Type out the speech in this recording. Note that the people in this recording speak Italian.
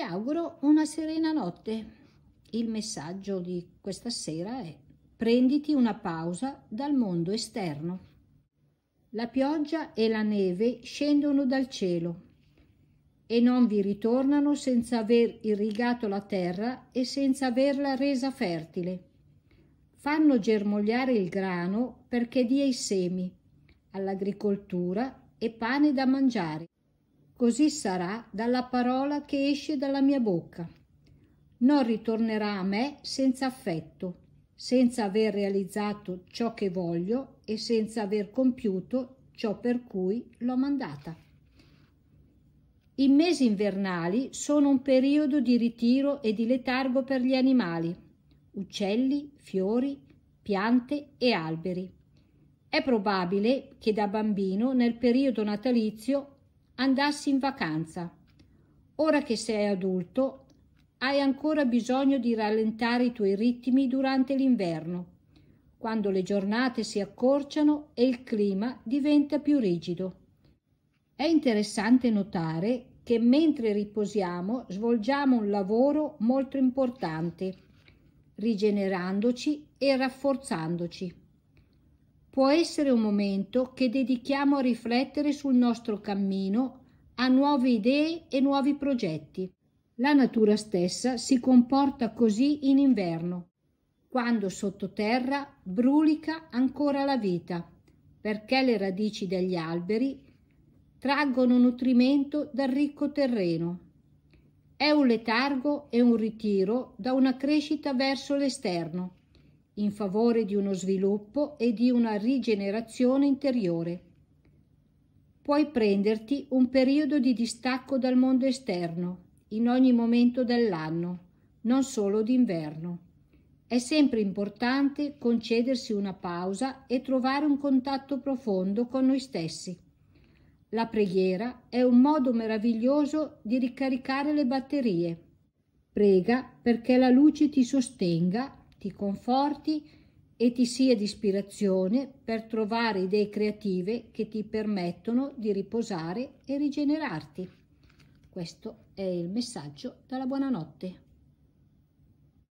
Vi auguro una serena notte. Il messaggio di questa sera è prenditi una pausa dal mondo esterno. La pioggia e la neve scendono dal cielo e non vi ritornano senza aver irrigato la terra e senza averla resa fertile. Fanno germogliare il grano perché dia i semi all'agricoltura e pane da mangiare. Così sarà dalla parola che esce dalla mia bocca. Non ritornerà a me senza affetto, senza aver realizzato ciò che voglio e senza aver compiuto ciò per cui l'ho mandata. I mesi invernali sono un periodo di ritiro e di letargo per gli animali, uccelli, fiori, piante e alberi. È probabile che da bambino nel periodo natalizio andassi in vacanza. Ora che sei adulto, hai ancora bisogno di rallentare i tuoi ritmi durante l'inverno, quando le giornate si accorciano e il clima diventa più rigido. È interessante notare che mentre riposiamo svolgiamo un lavoro molto importante, rigenerandoci e rafforzandoci può essere un momento che dedichiamo a riflettere sul nostro cammino, a nuove idee e nuovi progetti. La natura stessa si comporta così in inverno, quando sottoterra brulica ancora la vita, perché le radici degli alberi traggono nutrimento dal ricco terreno. È un letargo e un ritiro da una crescita verso l'esterno in favore di uno sviluppo e di una rigenerazione interiore. Puoi prenderti un periodo di distacco dal mondo esterno, in ogni momento dell'anno, non solo d'inverno. È sempre importante concedersi una pausa e trovare un contatto profondo con noi stessi. La preghiera è un modo meraviglioso di ricaricare le batterie. Prega perché la luce ti sostenga ti conforti e ti sia di ispirazione per trovare idee creative che ti permettono di riposare e rigenerarti. Questo è il messaggio dalla buonanotte.